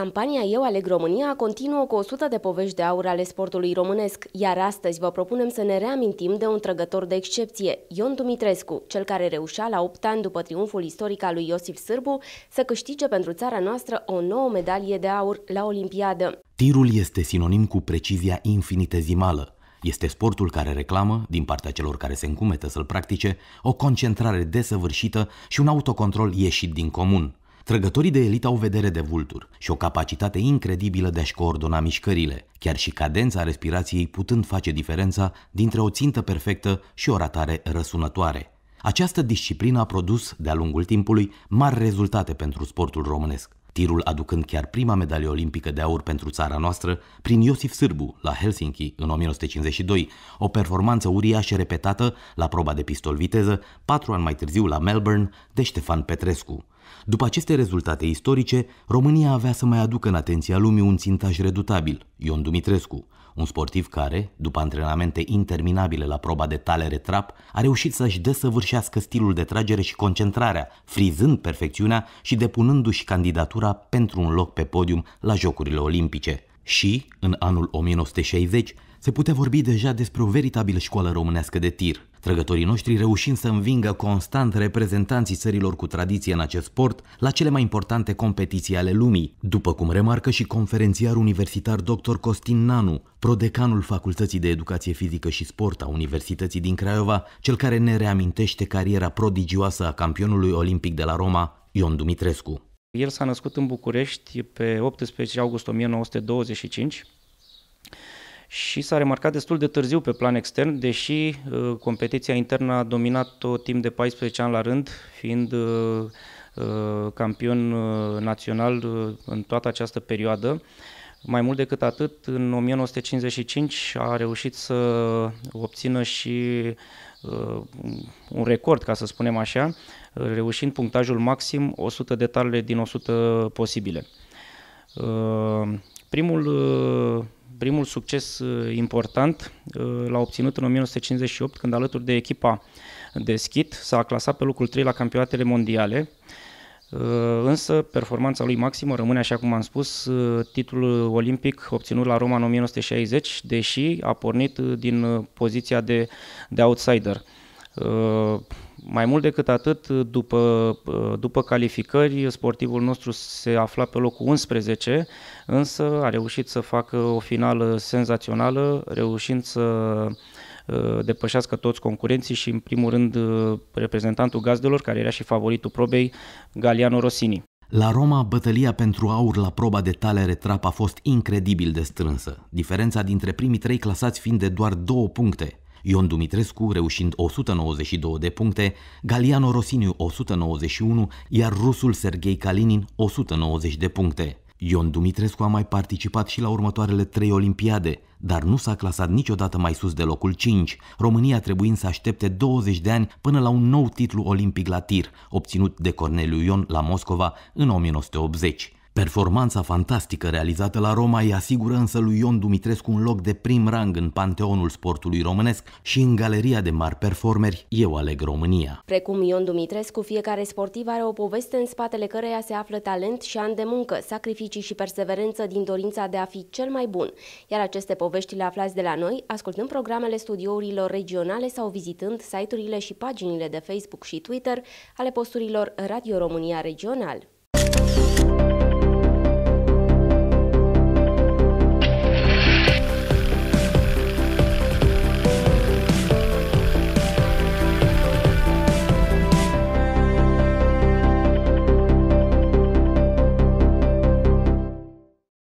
Campania Eu aleg România continuă cu 100 de povești de aur ale sportului românesc, iar astăzi vă propunem să ne reamintim de un trăgător de excepție, Ion Dumitrescu, cel care reușea la 8 ani după triumful istoric al lui Iosif Sârbu să câștige pentru țara noastră o nouă medalie de aur la Olimpiadă. Tirul este sinonim cu precizia infinitezimală. Este sportul care reclamă, din partea celor care se încumetă să-l practice, o concentrare desăvârșită și un autocontrol ieșit din comun. Trăgătorii de elită au vedere de vultur și o capacitate incredibilă de a-și coordona mișcările, chiar și cadența respirației putând face diferența dintre o țintă perfectă și o ratare răsunătoare. Această disciplină a produs, de-a lungul timpului, mari rezultate pentru sportul românesc tirul aducând chiar prima medalie olimpică de aur pentru țara noastră prin Iosif Sârbu la Helsinki în 1952, o performanță uriașă repetată la proba de pistol viteză patru ani mai târziu la Melbourne de Ștefan Petrescu. După aceste rezultate istorice, România avea să mai aducă în atenția lumii un țintaj redutabil, Ion Dumitrescu, un sportiv care, după antrenamente interminabile la proba de talere trap, a reușit să-și desăvârșească stilul de tragere și concentrarea, frizând perfecțiunea și depunându-și candidatura pentru un loc pe podium la Jocurile Olimpice și, în anul 1960, se putea vorbi deja despre o veritabilă școală românească de tir. Trăgătorii noștri reușind să învingă constant reprezentanții țărilor cu tradiție în acest sport la cele mai importante competiții ale lumii, după cum remarcă și conferențiar universitar dr. Costin Nanu, prodecanul Facultății de Educație Fizică și Sport a Universității din Craiova, cel care ne reamintește cariera prodigioasă a campionului olimpic de la Roma, Ion Dumitrescu. El s-a născut în București pe 18 august 1925 și s-a remarcat destul de târziu pe plan extern, deși uh, competiția internă a dominat-o timp de 14 ani la rând, fiind uh, uh, campion național în toată această perioadă. Mai mult decât atât, în 1955 a reușit să obțină și uh, un record, ca să spunem așa, reușind punctajul maxim 100 de tarle din 100 posibile. Uh, primul, uh, primul succes uh, important uh, l-a obținut în 1958 când alături de echipa de skit s-a clasat pe locul 3 la campionatele mondiale uh, Uh, însă performanța lui maximă rămâne, așa cum am spus, uh, titlul olimpic obținut la Roma în 1960, deși a pornit uh, din poziția de, de outsider. Mai mult decât atât, după, după calificări, sportivul nostru se afla pe locul 11, însă a reușit să facă o finală senzațională, reușind să Uh, depășească toți concurenții și în primul rând uh, reprezentantul gazdelor, care era și favoritul probei, Galiano Rossini. La Roma, bătălia pentru aur la proba de tale retrap a fost incredibil de strânsă, diferența dintre primii trei clasați fiind de doar două puncte, Ion Dumitrescu reușind 192 de puncte, Galiano Rosiniu 191, iar rusul Sergei Kalinin 190 de puncte. Ion Dumitrescu a mai participat și la următoarele trei olimpiade, dar nu s-a clasat niciodată mai sus de locul 5, România trebuind să aștepte 20 de ani până la un nou titlu olimpic la tir, obținut de Corneliu Ion la Moscova în 1980. Performanța fantastică realizată la Roma îi asigură însă lui Ion Dumitrescu un loc de prim rang în panteonul sportului românesc și în galeria de mari performeri Eu aleg România. Precum Ion Dumitrescu, fiecare sportiv are o poveste în spatele căreia se află talent și ani de muncă, sacrificii și perseverență din dorința de a fi cel mai bun. Iar aceste povești le aflați de la noi, ascultând programele studiourilor regionale sau vizitând site-urile și paginile de Facebook și Twitter ale posturilor Radio România Regional.